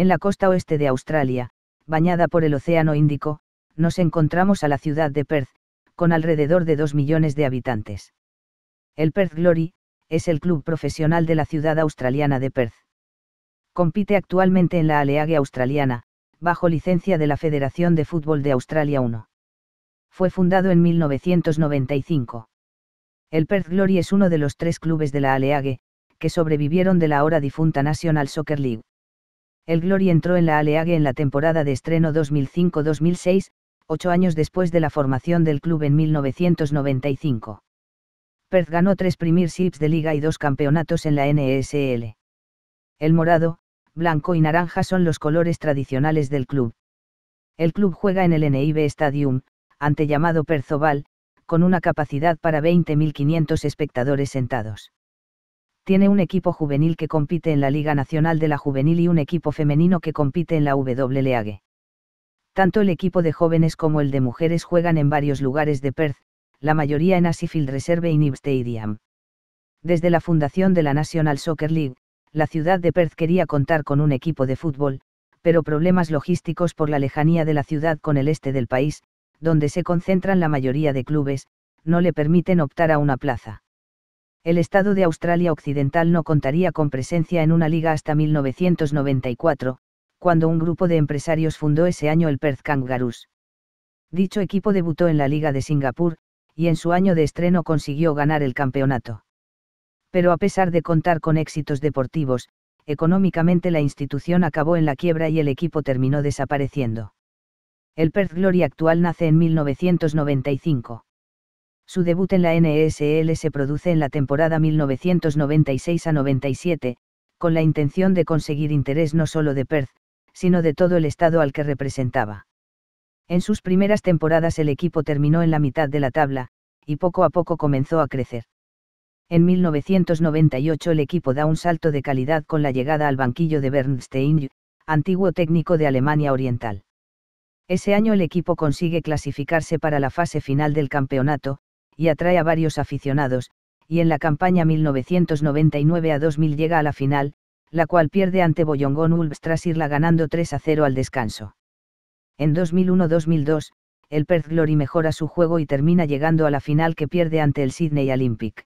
En la costa oeste de Australia, bañada por el Océano Índico, nos encontramos a la ciudad de Perth, con alrededor de 2 millones de habitantes. El Perth Glory, es el club profesional de la ciudad australiana de Perth. Compite actualmente en la Aleague Australiana, bajo licencia de la Federación de Fútbol de Australia 1. Fue fundado en 1995. El Perth Glory es uno de los tres clubes de la Aleague, que sobrevivieron de la ahora difunta National Soccer League. El Glory entró en la Aleague en la temporada de estreno 2005-2006, ocho años después de la formación del club en 1995. Perth ganó tres Premier Premierships de liga y dos campeonatos en la NSL. El morado, blanco y naranja son los colores tradicionales del club. El club juega en el NIB Stadium, ante llamado Oval, con una capacidad para 20.500 espectadores sentados. Tiene un equipo juvenil que compite en la Liga Nacional de la Juvenil y un equipo femenino que compite en la WLAG. Tanto el equipo de jóvenes como el de mujeres juegan en varios lugares de Perth, la mayoría en Asifield Reserve y Nib Stadium. Desde la fundación de la National Soccer League, la ciudad de Perth quería contar con un equipo de fútbol, pero problemas logísticos por la lejanía de la ciudad con el este del país, donde se concentran la mayoría de clubes, no le permiten optar a una plaza. El Estado de Australia Occidental no contaría con presencia en una liga hasta 1994, cuando un grupo de empresarios fundó ese año el Perth Kangaroos. Dicho equipo debutó en la Liga de Singapur, y en su año de estreno consiguió ganar el campeonato. Pero a pesar de contar con éxitos deportivos, económicamente la institución acabó en la quiebra y el equipo terminó desapareciendo. El Perth Glory actual nace en 1995. Su debut en la NSL se produce en la temporada 1996 a 97, con la intención de conseguir interés no solo de Perth, sino de todo el estado al que representaba. En sus primeras temporadas el equipo terminó en la mitad de la tabla, y poco a poco comenzó a crecer. En 1998 el equipo da un salto de calidad con la llegada al banquillo de Bernstein, antiguo técnico de Alemania Oriental. Ese año el equipo consigue clasificarse para la fase final del campeonato, y atrae a varios aficionados, y en la campaña 1999 a 2000 llega a la final, la cual pierde ante Boyongon Ulbs tras irla ganando 3 a 0 al descanso. En 2001-2002, el Perth Glory mejora su juego y termina llegando a la final que pierde ante el Sydney Olympic.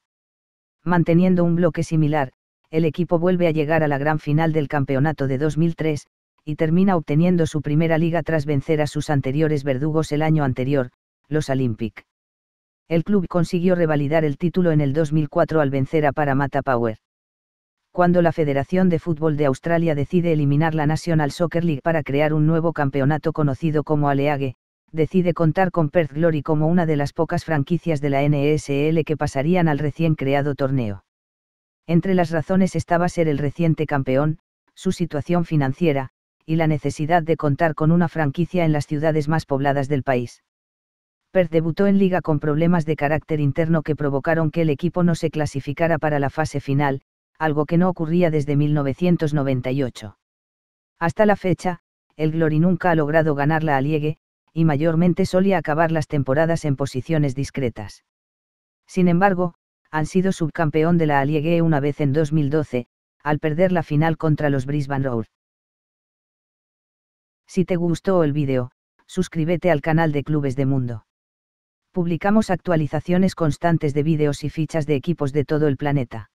Manteniendo un bloque similar, el equipo vuelve a llegar a la gran final del campeonato de 2003, y termina obteniendo su primera liga tras vencer a sus anteriores verdugos el año anterior, los Olympic. El club consiguió revalidar el título en el 2004 al vencer a Paramata Power cuando la Federación de Fútbol de Australia decide eliminar la National Soccer League para crear un nuevo campeonato conocido como Aleague, decide contar con Perth Glory como una de las pocas franquicias de la NSL que pasarían al recién creado torneo. Entre las razones estaba ser el reciente campeón, su situación financiera, y la necesidad de contar con una franquicia en las ciudades más pobladas del país. Perth debutó en liga con problemas de carácter interno que provocaron que el equipo no se clasificara para la fase final, algo que no ocurría desde 1998. Hasta la fecha, el Glory nunca ha logrado ganar la Aliegue, y mayormente solía acabar las temporadas en posiciones discretas. Sin embargo, han sido subcampeón de la Aliegue una vez en 2012, al perder la final contra los Brisbane Roar. Si te gustó el vídeo, suscríbete al canal de Clubes de Mundo. Publicamos actualizaciones constantes de vídeos y fichas de equipos de todo el planeta.